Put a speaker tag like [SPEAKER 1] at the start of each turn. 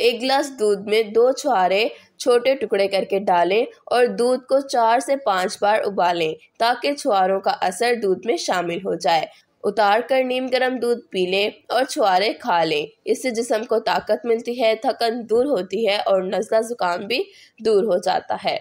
[SPEAKER 1] एक गिलास दूध में दो छुहारे छोटे टुकड़े करके डालें और दूध को चार से पाँच बार उबालें ताकि छुहारों का असर दूध में शामिल हो जाए उतार कर नीम गर्म दूध पी लें और छुहारे खा लें इससे जिसम को ताकत मिलती है थकन दूर होती है और नज़ला ज़ुकाम भी दूर हो जाता है